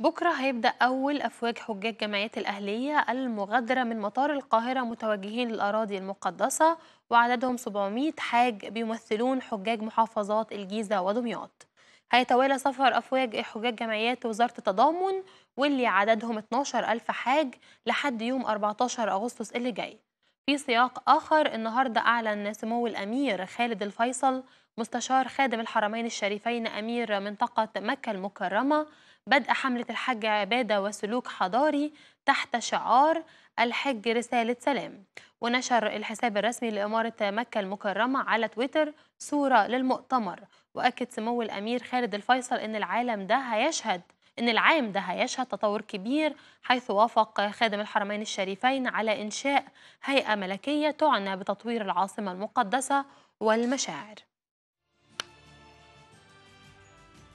بكرة هيبدأ أول أفواج حجاج جمعية الأهلية المغادرة من مطار القاهرة متوجهين للأراضي المقدسة وعددهم 700 حاج بيمثلون حجاج محافظات الجيزة ودمياط هيتوالى سفر أفواج حجاج جمعيات وزارة التضامن واللي عددهم 12 ألف حاج لحد يوم 14 أغسطس اللي جاي في سياق آخر النهاردة أعلن سمو الأمير خالد الفيصل مستشار خادم الحرمين الشريفين أمير منطقة مكة المكرمة بدء حملة الحج عبادة وسلوك حضاري تحت شعار الحج رسالة سلام ونشر الحساب الرسمي لإمارة مكة المكرمة على تويتر صورة للمؤتمر وأكد سمو الأمير خالد الفيصل أن العالم ده هيشهد أن العام ده هيشهد تطور كبير حيث وافق خادم الحرمين الشريفين على إنشاء هيئة ملكية تعنى بتطوير العاصمة المقدسة والمشاعر